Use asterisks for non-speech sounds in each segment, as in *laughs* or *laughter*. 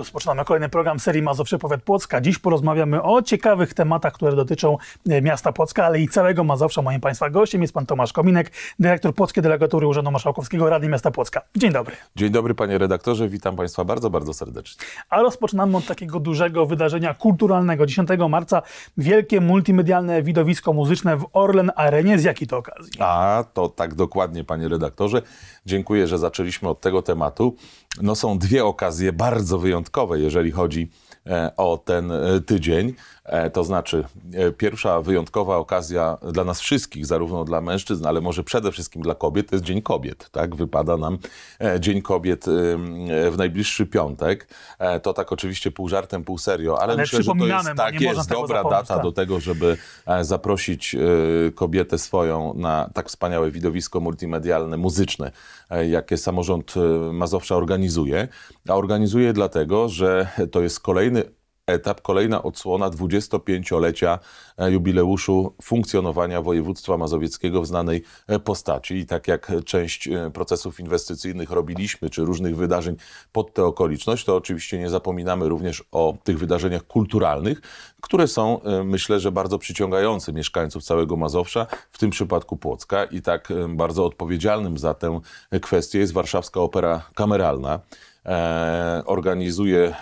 Rozpoczynamy kolejny program serii Mazowsze Powiat Płocka. Dziś porozmawiamy o ciekawych tematach, które dotyczą e, miasta Płocka, ale i całego Mazowsza. Moim Państwa gościem jest Pan Tomasz Kominek, dyrektor Płockiej Delegatury Urzędu Marszałkowskiego Rady Miasta Płocka. Dzień dobry. Dzień dobry Panie redaktorze, witam Państwa bardzo, bardzo serdecznie. A rozpoczynamy od takiego dużego wydarzenia kulturalnego. 10 marca wielkie multimedialne widowisko muzyczne w Orlen Arenie. Z jakiej to okazji? A, to tak dokładnie Panie redaktorze. Dziękuję, że zaczęliśmy od tego tematu. No są dwie okazje bardzo wyjątkowe wyjątkowe, jeżeli chodzi e, o ten e, tydzień. E, to znaczy, e, pierwsza wyjątkowa okazja dla nas wszystkich, zarówno dla mężczyzn, ale może przede wszystkim dla kobiet, to jest Dzień Kobiet. Tak? Wypada nam e, Dzień Kobiet w najbliższy piątek. To tak oczywiście pół żartem, pół serio, ale, ale myślę, że to jest, tak, jest dobra zapomnieć, data tak. do tego, żeby zaprosić kobietę swoją na tak wspaniałe widowisko multimedialne, muzyczne, jakie samorząd Mazowsza organizuje. A organizuje dlatego, że to jest kolejny etap, kolejna odsłona 25-lecia e, jubileuszu funkcjonowania województwa mazowieckiego w znanej e, postaci. I tak jak część e, procesów inwestycyjnych robiliśmy, czy różnych wydarzeń pod tę okoliczność, to oczywiście nie zapominamy również o tych wydarzeniach kulturalnych, które są myślę, że bardzo przyciągające mieszkańców całego Mazowsza, w tym przypadku Płocka. I tak bardzo odpowiedzialnym za tę kwestię jest Warszawska Opera Kameralna. E, organizuje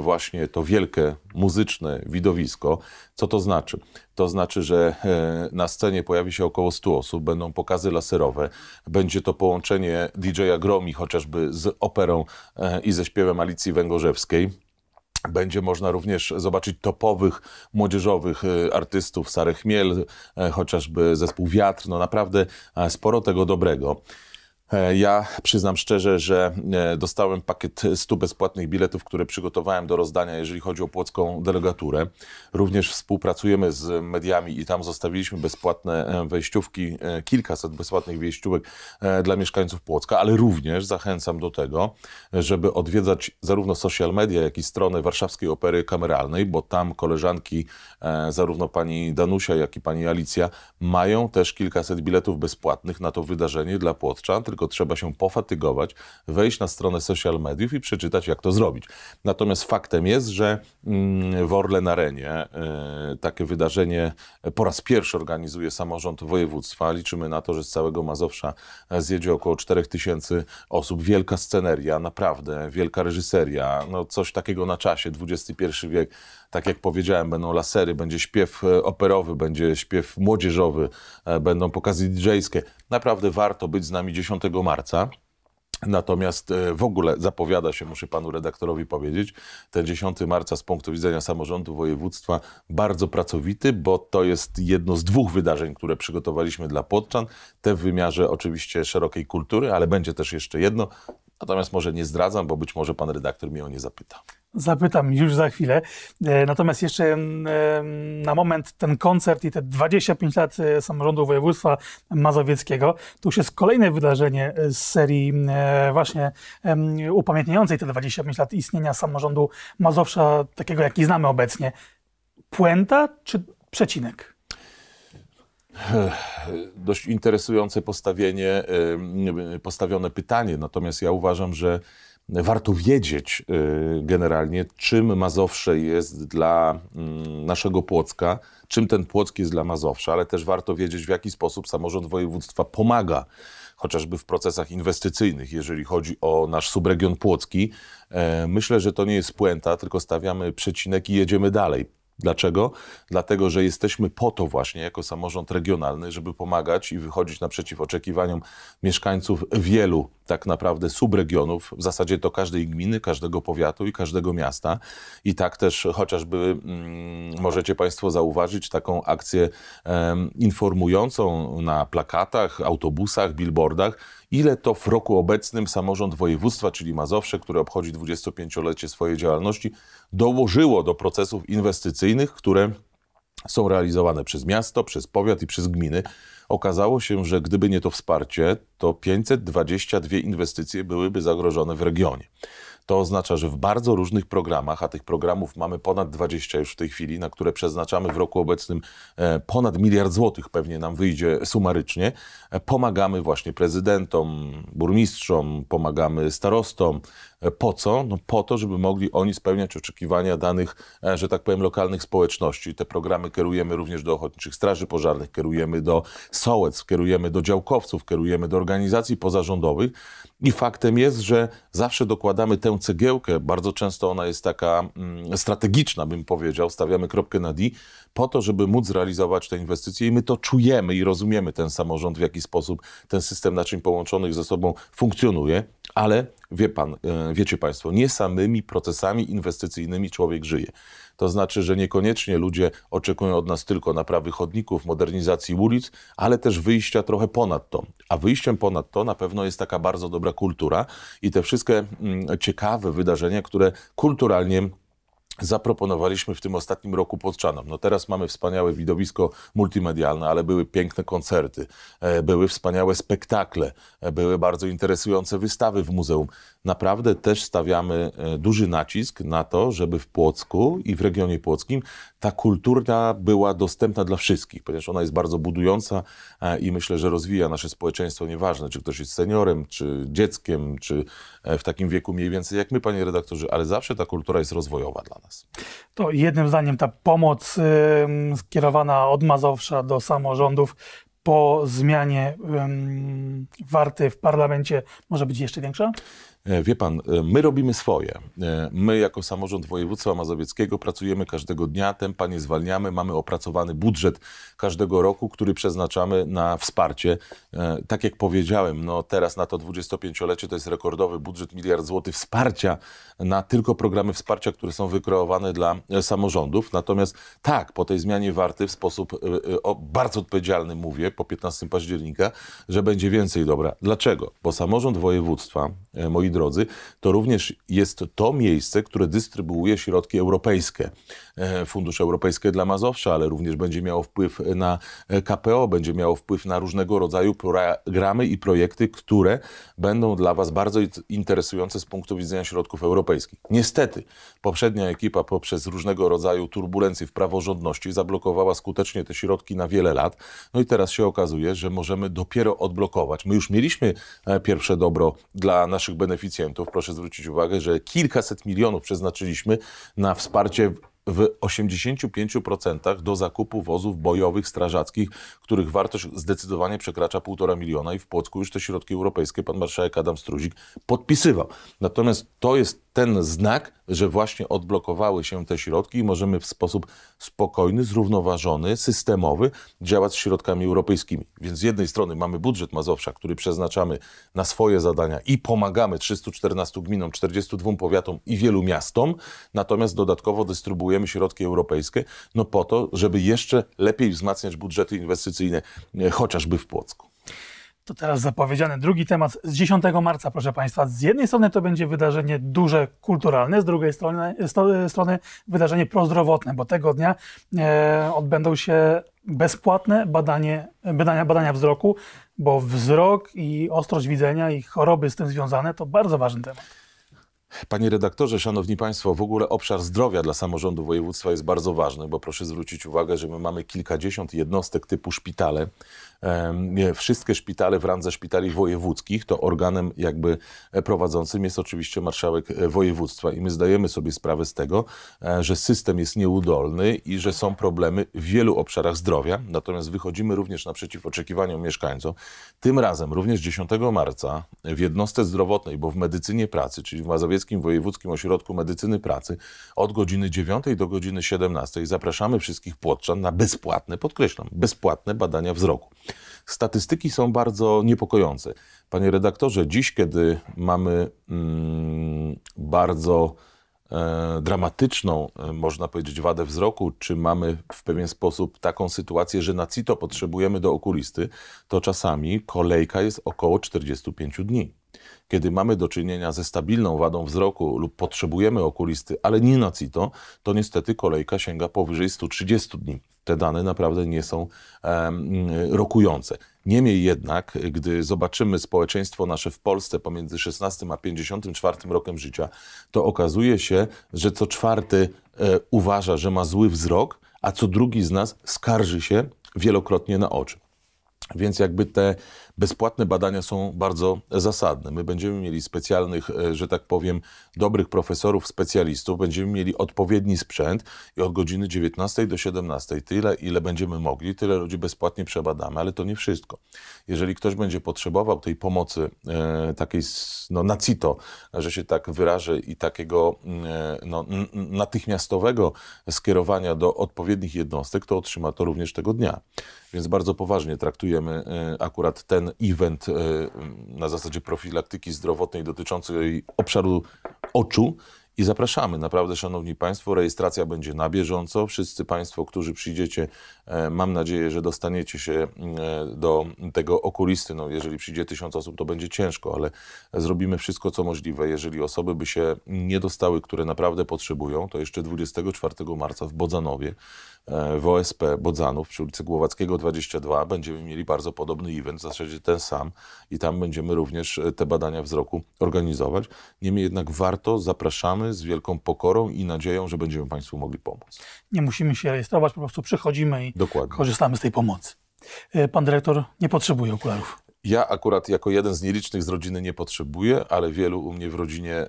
właśnie to wielkie muzyczne widowisko. Co to znaczy? To znaczy, że e, na scenie pojawi się około 100 osób, będą pokazy laserowe, będzie to połączenie DJ-a Gromi chociażby z operą e, i ze śpiewem Alicji Węgorzewskiej. Będzie można również zobaczyć topowych młodzieżowych artystów, Sary Chmiel, chociażby zespół Wiatr, no naprawdę sporo tego dobrego. E, ja przyznam szczerze, że e, dostałem pakiet 100 bezpłatnych biletów, które przygotowałem do rozdania, jeżeli chodzi o płocką delegaturę. Również współpracujemy z mediami i tam zostawiliśmy bezpłatne e, wejściówki, kilkaset bezpłatnych wejściówek dla mieszkańców Płocka, ale również zachęcam do tego, żeby odwiedzać zarówno social media, jak i stronę Warszawskiej Opery Kameralnej, bo tam koleżanki, zarówno pani Danusia, jak i pani Alicja, mają też kilkaset biletów bezpłatnych na to wydarzenie dla Płotczan, tylko tylko trzeba się pofatygować, wejść na stronę social mediów i przeczytać, jak to zrobić. Natomiast faktem jest, że mm, w na Renie e, takie wydarzenie e, po raz pierwszy organizuje samorząd województwa. Liczymy na to, że z całego Mazowsza e, zjedzie około 4000 osób. Wielka sceneria, naprawdę, wielka reżyseria, no coś takiego na czasie, XXI wiek tak jak powiedziałem, będą lasery, będzie śpiew e, operowy, będzie śpiew młodzieżowy, e, będą pokazy DJ-skie. Naprawdę warto być z nami 10 marca. Natomiast e, w ogóle zapowiada się, muszę panu redaktorowi powiedzieć, ten 10 marca z punktu widzenia samorządu województwa bardzo pracowity, bo to jest jedno z dwóch wydarzeń, które przygotowaliśmy dla Podczan. Te w wymiarze oczywiście szerokiej kultury, ale będzie też jeszcze jedno. Natomiast może nie zdradzam, bo być może pan redaktor mnie o nie zapyta. Zapytam już za chwilę. E, natomiast jeszcze na moment ten koncert i te 25 lat e, samorządu województwa mazowieckiego, to już jest kolejne wydarzenie e, z serii właśnie upamiętniającej te 25 lat istnienia samorządu Mazowsza, takiego jaki znamy obecnie. Puenta czy przecinek? dość interesujące postawienie, postawione pytanie. Natomiast ja uważam, że warto wiedzieć e, generalnie, czym Mazowsze jest dla mm, naszego Płocka, czym ten Płock jest dla Mazowsza, ale też warto wiedzieć, w jaki sposób samorząd województwa pomaga chociażby w procesach inwestycyjnych, jeżeli chodzi o nasz subregion Płocki. E, myślę, że to nie jest puenta, tylko stawiamy przecinek i jedziemy dalej Dlaczego? Dlatego, że jesteśmy po to właśnie jako samorząd regionalny, żeby pomagać i wychodzić naprzeciw oczekiwaniom mieszkańców wielu tak naprawdę subregionów, w zasadzie to każdej gminy, każdego powiatu i każdego miasta. I tak też chociażby mm, możecie Państwo zauważyć taką akcję em, informującą na plakatach, autobusach, billboardach, Ile to w roku obecnym samorząd województwa, czyli Mazowsze, które obchodzi 25-lecie swojej działalności, dołożyło do procesów inwestycyjnych, które są realizowane przez miasto, przez powiat i przez gminy. Okazało się, że gdyby nie to wsparcie, to 522 inwestycje byłyby zagrożone w regionie. To oznacza, że w bardzo różnych programach, a tych programów mamy ponad 20 już w tej chwili, na które przeznaczamy w roku obecnym e, ponad miliard złotych, pewnie nam wyjdzie sumarycznie, e, pomagamy właśnie prezydentom, burmistrzom, pomagamy starostom, E, po co? No po to, żeby mogli oni spełniać oczekiwania danych, e, że tak powiem, lokalnych społeczności. Te programy kierujemy również do ochotniczych straży pożarnych, kierujemy do sołectw, kierujemy do działkowców, kierujemy do organizacji pozarządowych. I faktem jest, że zawsze dokładamy tę cegiełkę, bardzo często ona jest taka mm, strategiczna, bym powiedział, stawiamy kropkę na D, po to, żeby móc zrealizować te inwestycje i my to czujemy i rozumiemy ten samorząd, w jaki sposób ten system naczyń połączonych ze sobą funkcjonuje, ale wie pan, e, wiecie Państwo, nie samymi procesami inwestycyjnymi człowiek żyje. To znaczy, że niekoniecznie ludzie oczekują od nas tylko naprawy chodników, modernizacji ulic, ale też wyjścia trochę ponad to. A wyjściem ponad to na pewno jest taka bardzo dobra kultura i te wszystkie mm, ciekawe wydarzenia, które kulturalnie zaproponowaliśmy w tym ostatnim roku podczanom. No teraz mamy wspaniałe widowisko multimedialne, ale były piękne koncerty, e, były wspaniałe spektakle, e, były bardzo interesujące wystawy w muzeum. Naprawdę też stawiamy e, duży nacisk na to, żeby w Płocku i w regionie płockim ta kultura była dostępna dla wszystkich, ponieważ ona jest bardzo budująca e, i myślę, że rozwija nasze społeczeństwo, nieważne czy ktoś jest seniorem, czy dzieckiem, czy e, w takim wieku mniej więcej jak my, panie redaktorze, ale zawsze ta kultura jest rozwojowa dla nas. To jednym zdaniem ta pomoc skierowana od Mazowsza do samorządów po zmianie um, warty w parlamencie może być jeszcze większa? E, wie pan, e, my robimy swoje. E, my jako samorząd województwa mazowieckiego pracujemy każdego dnia, tempa nie zwalniamy, mamy opracowany budżet każdego roku, który przeznaczamy na wsparcie. Tak jak powiedziałem, no teraz na to 25-lecie to jest rekordowy budżet, miliard złotych wsparcia na tylko programy wsparcia, które są wykreowane dla samorządów. Natomiast tak, po tej zmianie warty w sposób bardzo odpowiedzialny mówię, po 15 października, że będzie więcej dobra. Dlaczego? Bo samorząd województwa, moi drodzy, to również jest to miejsce, które dystrybuuje środki europejskie. E, Fundusz Europejski dla Mazowsza, ale również będzie miało wpływ na e, KPO, będzie miało wpływ na różnego rodzaju programy i projekty, które będą dla Was bardzo interesujące z punktu widzenia środków europejskich. Niestety, poprzednia ekipa poprzez różnego rodzaju turbulencje w praworządności zablokowała skutecznie te środki na wiele lat. No i teraz się okazuje, że możemy dopiero odblokować. My już mieliśmy e, pierwsze dobro dla naszych beneficjentów, beneficjentów. Proszę zwrócić uwagę, że kilkaset milionów przeznaczyliśmy na wsparcie w 85% do zakupu wozów bojowych, strażackich, których wartość zdecydowanie przekracza 1,5 miliona i w Płocku już te środki europejskie pan marszałek Adam Struzik podpisywał. Natomiast to jest ten znak, że właśnie odblokowały się te środki i możemy w sposób spokojny, zrównoważony, systemowy działać z środkami europejskimi. Więc z jednej strony mamy budżet Mazowsza, który przeznaczamy na swoje zadania i pomagamy 314 gminom, 42 powiatom i wielu miastom, natomiast dodatkowo dystrybuujemy środki europejskie, no po to, żeby jeszcze lepiej wzmacniać budżety inwestycyjne, e, chociażby w Płocku. To teraz zapowiedziany drugi temat z 10 marca, proszę Państwa. Z jednej strony to będzie wydarzenie duże, kulturalne, z drugiej strony, strony wydarzenie prozdrowotne, bo tego dnia e, odbędą się bezpłatne badanie, badania, badania wzroku, bo wzrok i ostrość widzenia i choroby z tym związane to bardzo ważny temat. Panie redaktorze, szanowni państwo, w ogóle obszar zdrowia dla samorządu województwa jest bardzo ważny, bo proszę zwrócić uwagę, że my mamy kilkadziesiąt jednostek typu szpitale, wszystkie szpitale w randze szpitali wojewódzkich, to organem jakby e, prowadzącym jest oczywiście marszałek e, województwa i my zdajemy sobie sprawę z tego, e, że system jest nieudolny i że są problemy w wielu obszarach zdrowia, natomiast wychodzimy również naprzeciw oczekiwaniom mieszkańców. Tym razem również 10 marca w jednostce zdrowotnej, bo w medycynie pracy, czyli w Mazowieckim Wojewódzkim Ośrodku Medycyny Pracy od godziny 9 do godziny 17 zapraszamy wszystkich płotczan na bezpłatne, podkreślam, bezpłatne badania wzroku statystyki są bardzo niepokojące. Panie redaktorze, dziś, kiedy mamy mm, bardzo e, dramatyczną, e, można powiedzieć, wadę wzroku, czy mamy w pewien sposób taką sytuację, że na CITO potrzebujemy do okulisty, to czasami kolejka jest około 45 dni. Kiedy mamy do czynienia ze stabilną wadą wzroku lub potrzebujemy okulisty, ale nie na CITO, to niestety kolejka sięga powyżej 130 dni te dane naprawdę nie są rokujące. Niemniej jednak, gdy zobaczymy społeczeństwo nasze w Polsce pomiędzy 16 a 54 rokiem życia, to okazuje się, że co czwarty e, uważa, że ma zły wzrok, a co drugi z nas skarży się wielokrotnie na oczy. Więc jakby te bezpłatne badania są bardzo zasadne. My będziemy mieli specjalnych, e, że tak powiem, dobrych profesorów, specjalistów, będziemy mieli odpowiedni sprzęt i od godziny 19 do 17 tyle, ile będziemy mogli, tyle ludzi bezpłatnie przebadamy, ale to nie wszystko. Jeżeli ktoś będzie potrzebował tej pomocy e, takiej no, na CITO, że się tak wyrażę, i takiego mm, e, no, natychmiastowego skierowania do odpowiednich jednostek, to otrzyma to również tego dnia. Więc bardzo poważnie traktujemy e, akurat ten ten event e, na zasadzie profilaktyki zdrowotnej dotyczącej obszaru oczu i zapraszamy, naprawdę, Szanowni Państwo, rejestracja będzie na bieżąco. Wszyscy Państwo, którzy przyjdziecie, e, mam nadzieję, że dostaniecie się e, do tego okulisty. No, jeżeli przyjdzie tysiąc osób, to będzie ciężko, ale zrobimy wszystko, co możliwe. Jeżeli osoby by się nie dostały, które naprawdę potrzebują, to jeszcze 24 marca w Bodzanowie, e, w OSP Bodzanów przy ulicy Głowackiego 22 będziemy mieli bardzo podobny event, w zasadzie ten sam i tam będziemy również te badania wzroku organizować. Niemniej jednak warto, zapraszamy z wielką pokorą i nadzieją, że będziemy Państwu mogli pomóc. Nie musimy się rejestrować, po prostu przychodzimy i Dokładnie. korzystamy z tej pomocy. E, pan dyrektor nie potrzebuje okularów. Ja akurat jako jeden z nielicznych z rodziny nie potrzebuję, ale wielu u mnie w rodzinie e,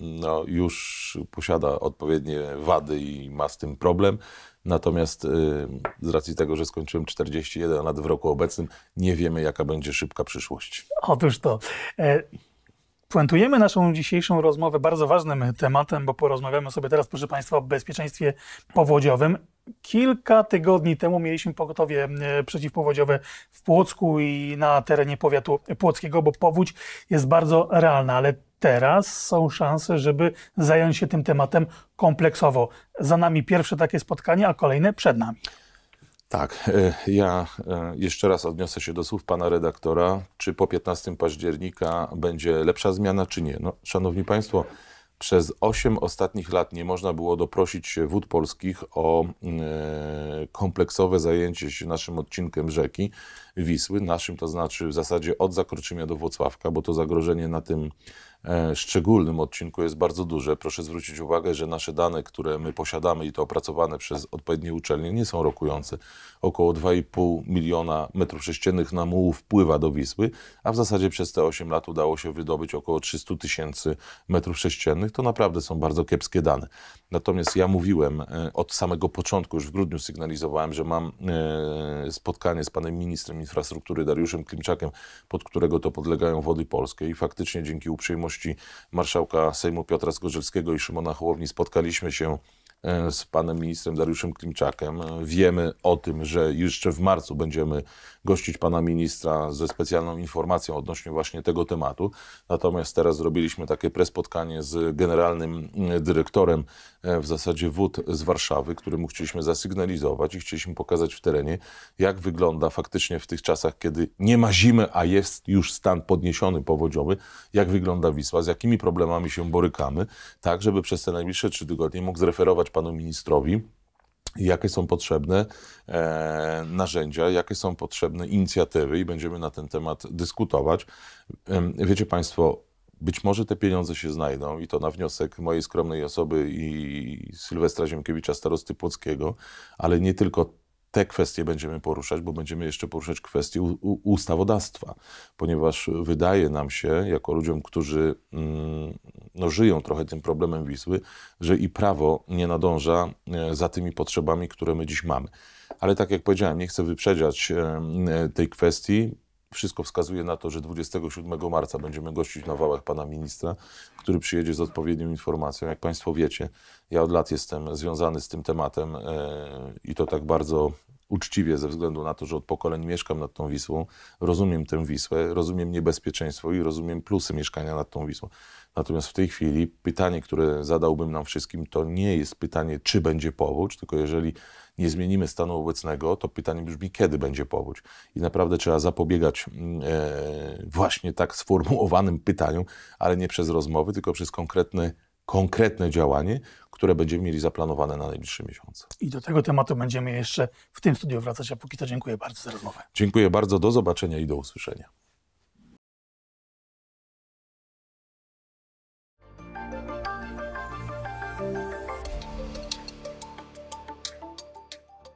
no, już posiada odpowiednie wady i ma z tym problem. Natomiast e, z racji tego, że skończyłem 41 lat w roku obecnym, nie wiemy, jaka będzie szybka przyszłość. Otóż to. Puentujemy naszą dzisiejszą rozmowę bardzo ważnym tematem, bo porozmawiamy sobie teraz, proszę Państwa, o bezpieczeństwie powodziowym. Kilka tygodni temu mieliśmy pogotowie e, przeciwpowodziowe w Płocku i na terenie powiatu płockiego, bo powódź jest bardzo realna, ale teraz są szanse, żeby zająć się tym tematem kompleksowo. Za nami pierwsze takie spotkanie, a kolejne przed nami. Tak, e, ja e, jeszcze raz odniosę się do słów pana redaktora. Czy po 15 października będzie lepsza zmiana, czy nie? No, szanowni państwo, przez 8 ostatnich lat nie można było doprosić się wód polskich o mm, e, kompleksowe zajęcie się naszym odcinkiem rzeki Wisły, naszym to znaczy w zasadzie od zakroczenia do Włocławka, bo to zagrożenie na tym E, szczególnym odcinku jest bardzo duże. Proszę zwrócić uwagę, że nasze dane, które my posiadamy i to opracowane przez odpowiednie uczelnie, nie są rokujące. Około 2,5 miliona metrów sześciennych na mułu wpływa do Wisły, a w zasadzie przez te 8 lat udało się wydobyć około 300 tysięcy metrów sześciennych. To naprawdę są bardzo kiepskie dane. Natomiast ja mówiłem e, od samego początku, już w grudniu sygnalizowałem, że mam e, spotkanie z panem ministrem infrastruktury Dariuszem Klimczakiem, pod którego to podlegają wody polskie i faktycznie dzięki uprzejmości obecności marszałka Sejmu Piotra Zgorzelskiego i Szymona Hołowni spotkaliśmy się E, z panem ministrem Dariuszem Klimczakiem. Wiemy o tym, że jeszcze w marcu będziemy gościć pana ministra ze specjalną informacją odnośnie właśnie tego tematu. Natomiast teraz zrobiliśmy takie prespotkanie z generalnym mm, dyrektorem e, w zasadzie wód z Warszawy, któremu chcieliśmy zasygnalizować i chcieliśmy pokazać w terenie, jak wygląda faktycznie w tych czasach, kiedy nie ma zimy, a jest już stan podniesiony powodziowy, jak wygląda Wisła, z jakimi problemami się borykamy, tak żeby przez te najbliższe trzy tygodnie mógł zreferować panu ministrowi jakie są potrzebne e, narzędzia, jakie są potrzebne inicjatywy i będziemy na ten temat dyskutować. wiecie Państwo, być może te pieniądze się znajdą i to na wniosek mojej skromnej osoby i Sylwestra Ziemkiewicza, starosty Płockiego, ale nie tylko te kwestie będziemy poruszać, bo będziemy jeszcze poruszać kwestie ustawodawstwa, ponieważ wydaje nam się, jako ludziom, którzy mm, no, żyją trochę tym problemem Wisły, że i prawo nie nadąża e, za tymi potrzebami, które my dziś mamy. Ale tak jak powiedziałem, nie chcę wyprzedzać tej kwestii wszystko wskazuje na to, że 27 marca będziemy gościć na wałach pana ministra, który przyjedzie z odpowiednią informacją. Jak państwo wiecie, ja od lat jestem związany z tym tematem e, i to tak bardzo uczciwie ze względu na to, że od pokoleń mieszkam nad tą Wisłą, rozumiem tę Wisłę, rozumiem niebezpieczeństwo i rozumiem plusy mieszkania nad tą Wisłą. Natomiast w tej chwili pytanie, które zadałbym nam wszystkim, to nie jest pytanie, czy będzie powódź, tylko jeżeli nie zmienimy stanu obecnego, to pytanie brzmi, kiedy będzie powódź. I naprawdę trzeba zapobiegać mm, e, właśnie tak sformułowanym *laughs* pytaniom, ale nie przez rozmowy, tylko przez konkretne, konkretne działanie, które będziemy mieli zaplanowane na najbliższe miesiące. I do tego tematu będziemy jeszcze w tym studiu wracać, a póki to dziękuję bardzo za rozmowę. Dziękuję bardzo, do zobaczenia i do usłyszenia.